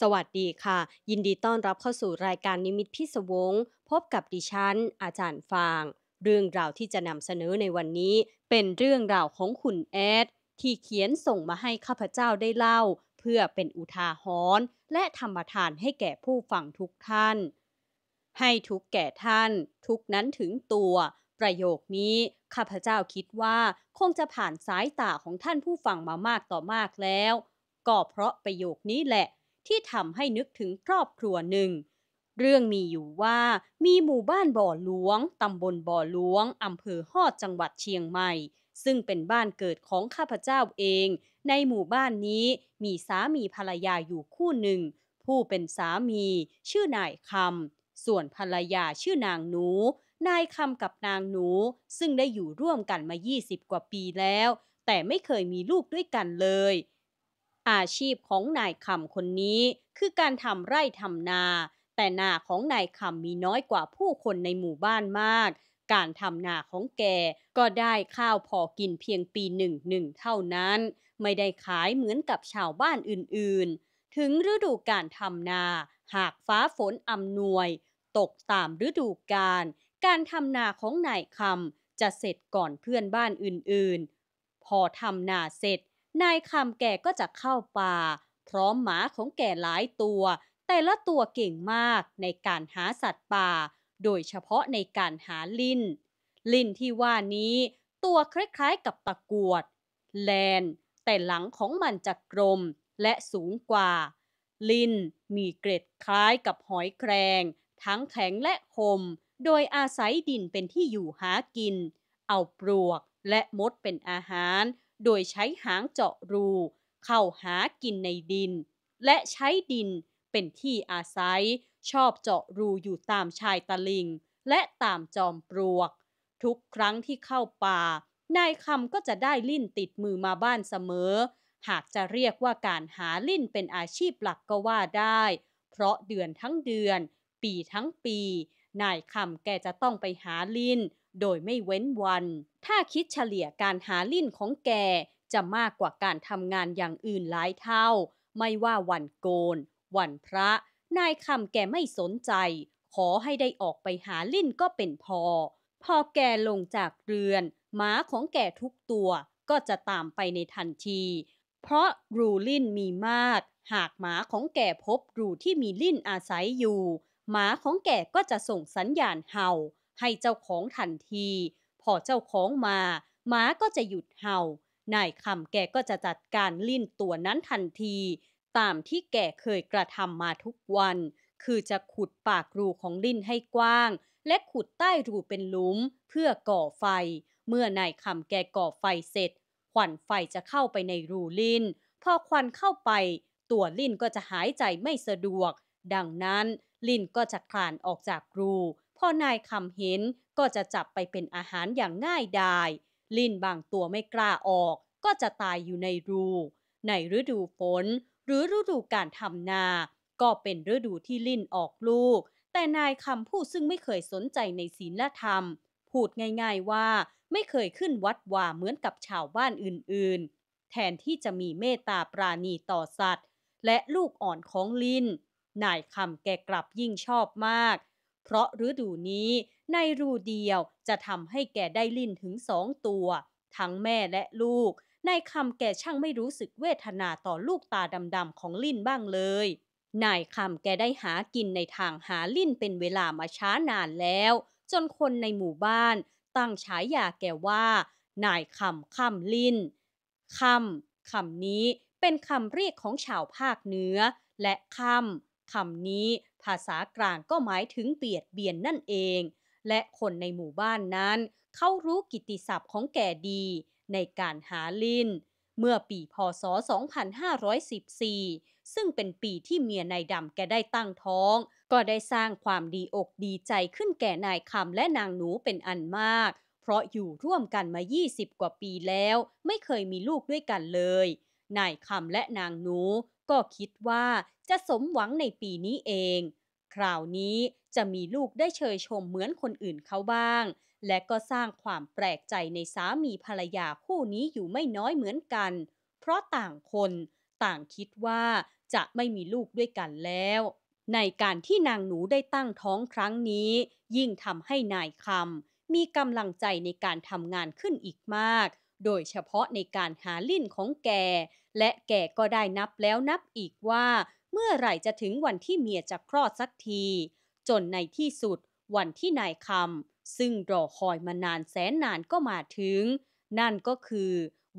สวัสดีค่ะ ยินดีต้อนรับเข้าสู่รายการนิมิตพิศวงพบกับดิฉัน อาจารย์ฟางเรื่องราวที่จะนำเสนอในวันนี้ เป็นเรื่องราวของคุณแอดที่เขียนส่งมาให้ข้าพเจ้าได้เล่า เพื่อเป็นอุทาหรณ์และธรรมทานให้แก่ผู้ฟังทุกท่าน ให้ทุกแก่ท่าน ทุกนั้นถึงตัว ประโยคนี้ข้าพเจ้าคิดว่าคงจะผ่านสายตาของท่านผู้ฟังมามากต่อมากแล้ว ก็เพราะประโยคนี้แหละที่ทำให้นึกถึงครอบครัวหนึ่ง เรื่องมีอยู่ว่ามีหมู่บ้านบ่อหลวงตำบลบ่อหลวง อำเภอฮอด จังหวัดเชียงใหม่ ซึ่งเป็นบ้านเกิดของข้าพเจ้าเอง ในหมู่บ้านนี้มีสามีภรรยาอยู่คู่หนึ่ง ผู้เป็นสามีชื่อนายคำ ส่วนภรรยาชื่อนางหนู นายคำกับนางหนูซึ่งได้อยู่ร่วมกันมา 20 กว่าปีแล้ว แต่ไม่เคยมีลูกด้วยกันเลยอาชีพของนายคำคนนี้คือการทำไร่ทำนา แต่นาของนายคำมีน้อยกว่าผู้คนในหมู่บ้านมาก การทำนาของแก ก็ได้ข้าวพอกินเพียงปีหนึ่งหนึ่งเท่านั้น ไม่ได้ขายเหมือนกับชาวบ้านอื่นๆ ถึงฤดูการทำนา หากฟ้าฝนอำนวย ตกตามฤดูกาล การทำนาของนายคำจะเสร็จก่อนเพื่อนบ้านอื่นๆ พอทำนาเสร็จนายคำแก่ก็จะเข้าป่า พร้อมหมาของแกหลายตัว แต่ละตัวเก่งมากในการหาสัตว์ป่า โดยเฉพาะในการหาลินลินที่ว่านี้ ตัวคล้ายๆกับตะกวด แลน แต่หลังของมันจะกลม และสูงกว่า ลินมีเกร็ดคล้ายกับหอยแครง ทั้งแข็งและคม โดยอาศัยดินเป็นที่อยู่หากิน เอาปลวกและมดเป็นอาหารโดยใช้หางเจาะรู เข้าหากินในดิน และใช้ดินเป็นที่อาศัย ชอบเจาะรูอยู่ตามชายตะลิง และตามจอมปลวก ทุกครั้งที่เข้าป่านายคำก็จะได้ลิ้นติดมือมาบ้านเสมอ หากจะเรียกว่าการหาลิ้นเป็นอาชีพหลักก็ว่าได้ เพราะเดือนทั้งเดือน ปีทั้งปีนายคำแกจะต้องไปหาลิ้นโดยไม่เว้นวันถ้าคิดเฉลี่ยการหาลิ่นของแกจะมากกว่าการทำงานอย่างอื่นหลายเท่า ไม่ว่าวันโกน วันพระ นายคำแกไม่สนใจ ขอให้ได้ออกไปหาลิ่นก็เป็นพอ พอแกลงจากเรือนหมาของแกทุกตัวก็จะตามไปในทันที เพราะรูลิ่นมีมาก หากหมาของแกพบรูที่มีลิ่นอาศัยอยู่ หมาของแกก็จะส่งสัญญาณเห่า ให้เจ้าของทันทีพอเจ้าของมาหมาก็จะหยุดเห่านายคำแกก็จะจัดการลิ้นตัวนั้นทันที ตามที่แกเคยกระทำมาทุกวัน คือจะขุดปากรูของลิ้นให้กว้าง และขุดใต้รูเป็นหลุมเพื่อก่อไฟ เมื่อนายคำแกก่อไฟเสร็จควันไฟจะเข้าไปในรูลิ้น พอควันเข้าไป ตัวลิ้นก็จะหายใจไม่สะดวก ดังนั้นลิ้นก็จะคลานออกจากรูพอนายคำเห็นก็จะจับไปเป็นอาหารอย่างง่ายดาย ลิ้นบางตัวไม่กล้าออก ก็จะตายอยู่ในรู ในฤดูฝน หรือฤดูการทำนา ก็เป็นฤดูที่ลิ้นออกลูก แต่นายคำผู้ซึ่งไม่เคยสนใจในศีลธรรม พูดง่ายๆว่าไม่เคยขึ้นวัดว่าเหมือนกับชาวบ้านอื่นๆ แทนที่จะมีเมตตาปราณีต่อสัตว์ และลูกอ่อนของลินนายคำแกกลับยิ่งชอบมาก เพราะฤดูนี้ในรูเดียวจะทำให้แกได้ลิ้นถึงสองตัว ทั้งแม่และลูก นายคำแกช่างไม่รู้สึกเวทนาต่อลูกตาดำๆของลิ้นบ้างเลย นายคำแกได้หากินในทางหาลิ้นเป็นเวลามาช้านานแล้ว จนคนในหมู่บ้าน ตั้งฉายาแกว่านายคำคำลิ้นคำคำนี้ เป็นคำเรียกของชาวภาคเหนือและคำคำนี้ภาษากลางก็หมายถึงเบียดเบียนนั่นเองและคนในหมู่บ้านนั้น เขารู้กิติศัพท์ของแก่ดีในการหาลินเมื่อปีพศ 2514 ซึ่งเป็นปีที่เมียนายดำแกได้ตั้งท้อง ก็ได้สร้างความดีอกดีใจขึ้นแก่นายคำและนางหนูเป็นอันมาก เพราะอยู่ร่วมกันมา 20 กว่าปีแล้ว ไม่เคยมีลูกด้วยกันเลย นายคำและนางหนูก็คิดว่าจะสมหวังในปีนี้เองคราวนี้จะมีลูกได้เชยชมเหมือนคนอื่นเขาบ้าง และก็สร้างความแปลกใจในสามีภรรยาคู่นี้อยู่ไม่น้อยเหมือนกันเพราะต่างคนต่างคิดว่าจะไม่มีลูกด้วยกันแล้ว ในการที่นางหนูได้ตั้งท้องครั้งนี้ยิ่งทำให้นายคำมีกำลังใจในการทำงานขึ้นอีกมาก โดยเฉพาะในการหาลิ่นของแกและแกก็ได้นับแล้วนับอีกว่าเมื่อไหร่จะถึงวันที่เมียจะคลอดสักที จนในที่สุด วันที่นายคำซึ่งรอคอยมานานแสนนานก็มาถึง นั่นก็คือ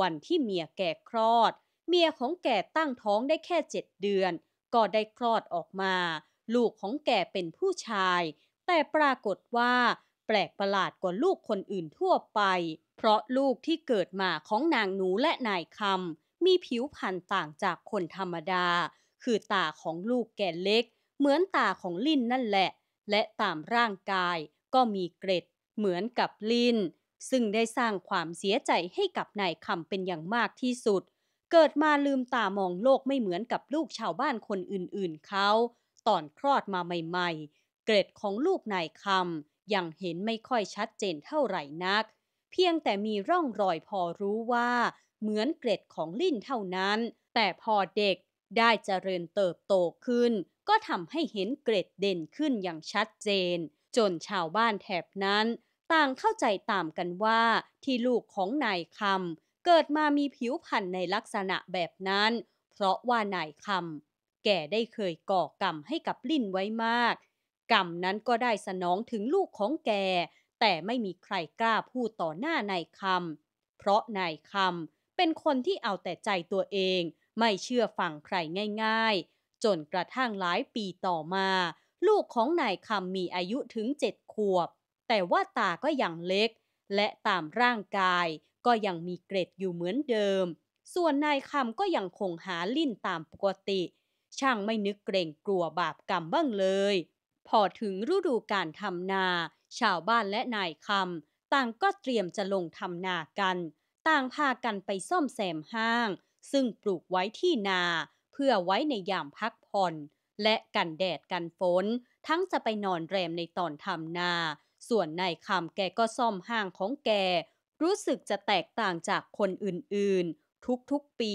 วันที่เมียแก่คลอด เมียของแก่ตั้งท้องได้แค่เจ็ดเดือน ก็ได้คลอดออกมา ลูกของแก่เป็นผู้ชาย แต่ปรากฏว่า แปลกประหลาดกว่าลูกคนอื่นทั่วไป เพราะลูกที่เกิดมาของนางหนูและนายคำมีผิวพรรณต่างจากคนธรรมดาคือตาของลูกแก่เล็ก เหมือนตาของลิ้นนั่นแหละ และตามร่างกาย ก็มีเกร็ดเหมือนกับลิ้นซึ่งได้สร้างความเสียใจให้กับนายคำเป็นอย่างมากที่สุด เกิดมาลืมตามองโลกไม่เหมือนกับลูกชาวบ้านคนอื่นๆเขาตอนคลอดมาใหม่ ๆ เกร็ดของลูกนายคำยังเห็นไม่ค่อยชัดเจนเท่าไหร่นัก เพียงแต่มีร่องรอยพอรู้ว่า เหมือนเกร็ดของลิ้นเท่านั้น แต่พอเด็กได้เจริญเติบโตขึ้น ก็ทำให้เห็นเกร็ดเด่นขึ้นอย่างชัดเจน จนชาวบ้านแถบนั้น ต่างเข้าใจตามกันว่า ที่ลูกของนายคำเกิดมามีผิวพรรณในลักษณะแบบนั้น เพราะว่านายคำแก่ได้เคยก่อกรรมให้กับลิ่นไว้มาก กรรมนั้นก็ได้สนองถึงลูกของแก แต่ไม่มีใครกล้าพูดต่อหน้านายคำเพราะนายคำเป็นคนที่เอาแต่ใจตัวเองไม่เชื่อฟังใครง่ายๆ จนกระทั่งหลายปีต่อมา ลูกของนายคำมีอายุถึงเจ็ดขวบ แต่ว่าตาก็ยังเล็ก และตามร่างกายก็ยังมีเกร็ดอยู่เหมือนเดิม ส่วนนายคำก็ยังคงหาลิ้นตามปกติ ช่างไม่นึกเกรงกลัวบาปกรรมบ้างเลย พอถึงฤดูการทำนา ชาวบ้านและนายคำต่างก็เตรียมจะลงทำนากันต่างพากันไปซ่อมแซมห้างซึ่งปลูกไว้ที่นา เพื่อไว้ในยามพักผ่อน และกันแดดกันฝนทั้งจะไปนอนแรมในตอนทำนา ส่วนนายคำแกก็ซ่อมห้างของแกรู้สึกจะแตกต่างจากคนอื่นๆ ทุกๆ ปี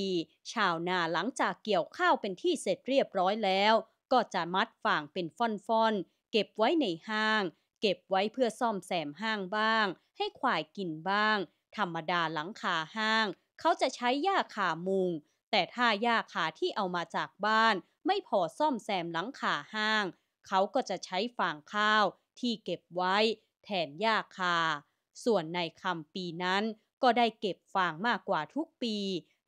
ชาวนาหลังจากเกี่ยวข้าวเป็นที่เสร็จเรียบร้อยแล้ว ก็จะมัดฝางเป็นฟ่อนๆ เก็บไว้ในห้าง เก็บไว้เพื่อซ่อมแซม ห้างบ้าง ให้ควายกินบ้าง ธรรมดาหลังคาห้างเขาจะใช้หญ้าขามุง แต่ถ้าหญ้าขาที่เอามาจากบ้านไม่พอซ่อมแซมหลังขาห้าง เขาก็จะใช้ฝางข้าวที่เก็บไว้แทนหญ้าคาส่วนในคำปีนั้น ก็ได้เก็บฟางมากกว่าทุกปี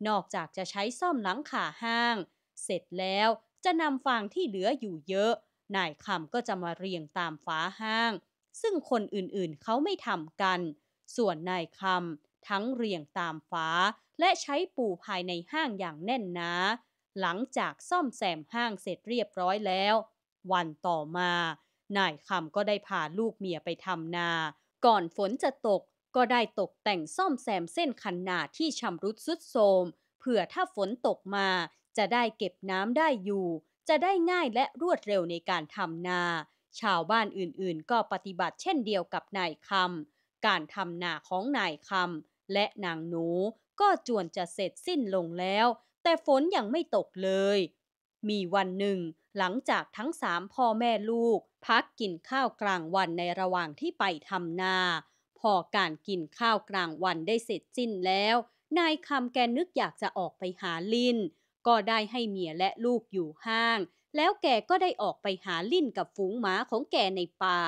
นอกจากจะใช้ซ่อมหลังขาห้าง เสร็จแล้วจะนำฟางที่เหลืออยู่เยอะ นายคำก็จะมาเรียงตามฟ้าห้าง ซึ่งคนอื่นๆเขาไม่ทำกัน ส่วนนายคำทั้งเรียงตามฟ้าและใช้ปูภายในห้างอย่างแน่นหนา หลังจากซ่อมแซมห้างเสร็จเรียบร้อยแล้ว วันต่อมา นายคำก็ได้พาลูกเมียไปทำนา ก่อนฝนจะตกก็ได้ตกแต่งซ่อมแซมเส้นคันนาที่ชำรุดสุดโทรมเผื่อถ้าฝนตกมา จะได้เก็บน้ำได้อยู่ จะได้ง่ายและรวดเร็วในการทำนา ชาวบ้านอื่น ๆ ก็ปฏิบัติเช่นเดียวกับนายคำการทำนาของนายคำและนางหนูก็จวนจะเสร็จสิ้นลงแล้ว แต่ฝนยังไม่ตกเลย มีวันหนึ่ง หลังจากทั้งสามพ่อแม่ลูก พักกินข้าวกลางวันในระหว่างที่ไปทำนา พอการกินข้าวกลางวันได้เสร็จสิ้นแล้ว นายคำแกนึกอยากจะออกไปหาลินก็ได้ให้เมียและลูกอยู่ห้าง แล้วแกก็ได้ออกไปหาลินกับฝูงหมาของแกในป่า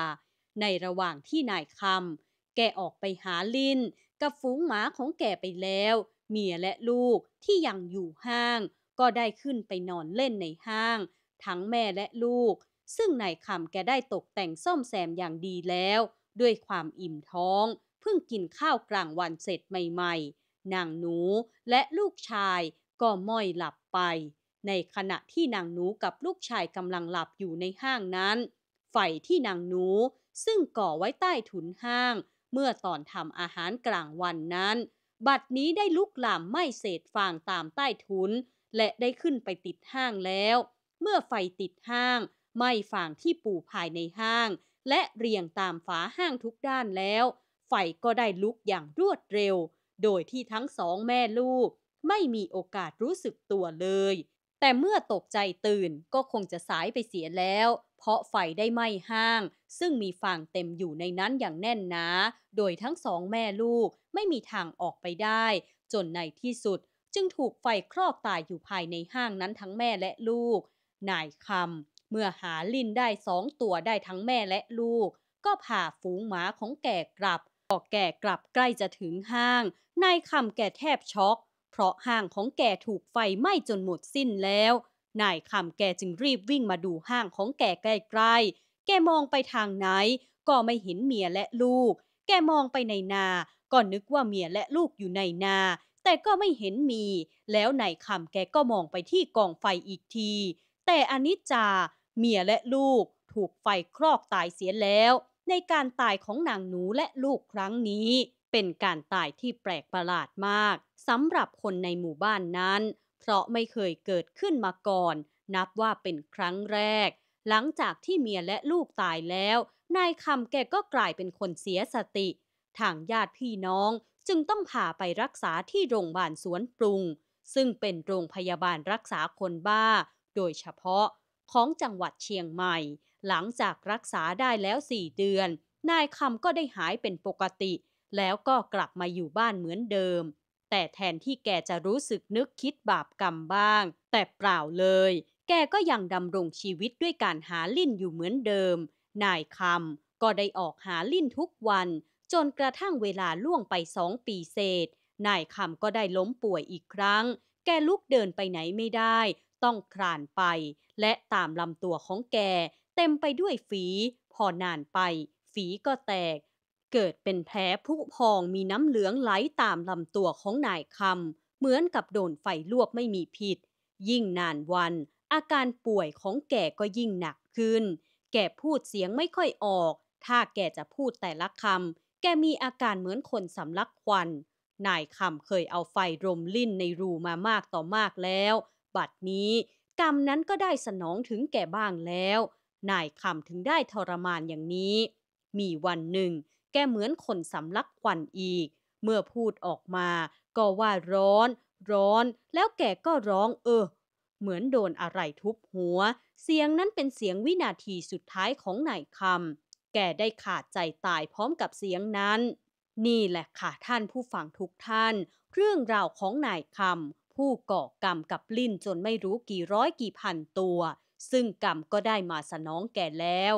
ในระหว่างที่นายคำแกออกไปหาลินกับฝูงหมาของแกไปแล้ว เมียและลูกที่ยังอยู่ห้าง ก็ได้ขึ้นไปนอนเล่นในห้าง ทั้งแม่และลูก ซึ่งนายคำแกได้ตกแต่งซ่อมแซมอย่างดีแล้ว ด้วยความอิ่มท้อง เพิ่งกินข้าวกลางวันเสร็จใหม่ๆนางหนูและลูกชายก็ม้อยหลับไป ในขณะที่นางหนูกับลูกชายกำลังหลับอยู่ในห้างนั้นไฟที่นางหนูซึ่งก่อไว้ใต้ถุนห้างเมื่อตอนทำอาหารกลางวันนั้น บัดนี้ได้ลุกลามไม่เศษฟางตามใต้ทุนและได้ขึ้นไปติดห้างแล้ว เมื่อไฟติดห้าง ไม่ฟางที่ปูภายในห้าง และเรียงตามฝาห้างทุกด้านแล้ว ไฟก็ได้ลุกอย่างรวดเร็ว โดยที่ทั้งสองแม่ลูก ไม่มีโอกาสรู้สึกตัวเลย แต่เมื่อตกใจตื่นก็คงจะสายไปเสียแล้วเพราะไฟได้ไหม้ห้าง ซึ่งมีฟางเต็มอยู่ในนั้นอย่างแน่นหนา โดยทั้งสองแม่ลูกไม่มีทางออกไปได้ จนในที่สุด จึงถูกไฟคลอกตายอยู่ภายในห้างนั้นทั้งแม่และลูกนายคำเมื่อหาลินได้สองตัว ได้ทั้งแม่และลูก ก็พาฝูงหมาของแก่กลับ ออกแก่กลับใกล้จะถึงห้างนายคำแก่แทบช็อก เพราะห้างของแก่ถูกไฟไหม้จนหมดสิ้นแล้วนายคำแกจึงรีบวิ่งมาดูห้างของแกใกล้ๆแกมองไปทางไหน ก็ไม่เห็นเมียและลูก แกมองไปในนา ก็นึกว่าเมียและลูกอยู่ในนา แต่ก็ไม่เห็นมี แล้วนายคำแกก็มองไปที่กองไฟอีกที แต่อนิจจาเมียและลูกถูกไฟคลอกตายเสียแล้ว ในการตายของนางหนูและลูกครั้งนี้ เป็นการตายที่แปลกประหลาดมากสำหรับคนในหมู่บ้านนั้นเพราะไม่เคยเกิดขึ้นมาก่อน นับว่าเป็นครั้งแรก หลังจากที่เมียและลูกตายแล้ว นายคำแกก็กลายเป็นคนเสียสติทางญาติพี่น้องจึงต้องพาไปรักษาที่โรงพยาบาลสวนปรุง ซึ่งเป็นโรงพยาบาลรักษาคนบ้า โดยเฉพาะ ของจังหวัดเชียงใหม่ หลังจากรักษาได้แล้วสี่เดือน นายคำก็ได้หายเป็นปกติ แล้วก็กลับมาอยู่บ้านเหมือนเดิมแต่แทนที่แกจะรู้สึกนึกคิดบาปกรรมบ้าง แต่เปล่าเลย แกก็ยังดำรงชีวิตด้วยการหาลิ่นอยู่เหมือนเดิมนายคำก็ได้ออกหาลิ่นทุกวัน จนกระทั่งเวลาล่วงไปสองปีเศษนายคำก็ได้ล้มป่วยอีกครั้ง แกลุกเดินไปไหนไม่ได้ ต้องคลานไป และตามลำตัวของแกเต็มไปด้วยฝีพอนานไป ฝีก็แตกเกิดเป็นแผลผุพองมีน้ำเหลืองไหลตามลำตัวของนายคำเหมือนกับโดนไฟลวกไม่มีผิดยิ่งนานวันอาการป่วยของแกก็ยิ่งหนักขึ้นแกพูดเสียงไม่ค่อยออกถ้าแกจะพูดแต่ละคำแกมีอาการเหมือนคนสำลักควันนายคำเคยเอาไฟรมลิ่นในรูมามากต่อมากแล้วบัดนี้กรรมนั้นก็ได้สนองถึงแก่บ้างแล้วนายคำถึงได้ทรมานอย่างนี้มีวันหนึ่งแกเหมือนคนสำลักควันอีก เมื่อพูดออกมา ก็ว่าร้อน ร้อน แล้วแกก็ร้องเออเหมือนโดนอะไรทุบหัว เสียงนั้นเป็นเสียงวินาทีสุดท้ายของนายคำแกได้ขาดใจตายพร้อมกับเสียงนั้น นี่แหละค่ะท่านผู้ฟังทุกท่าน เรื่องราวของนายคำผู้ก่อกรรมกับลิ้นจนไม่รู้กี่ร้อยกี่พันตัว ซึ่งกรรมก็ได้มาสนองแก่แล้ว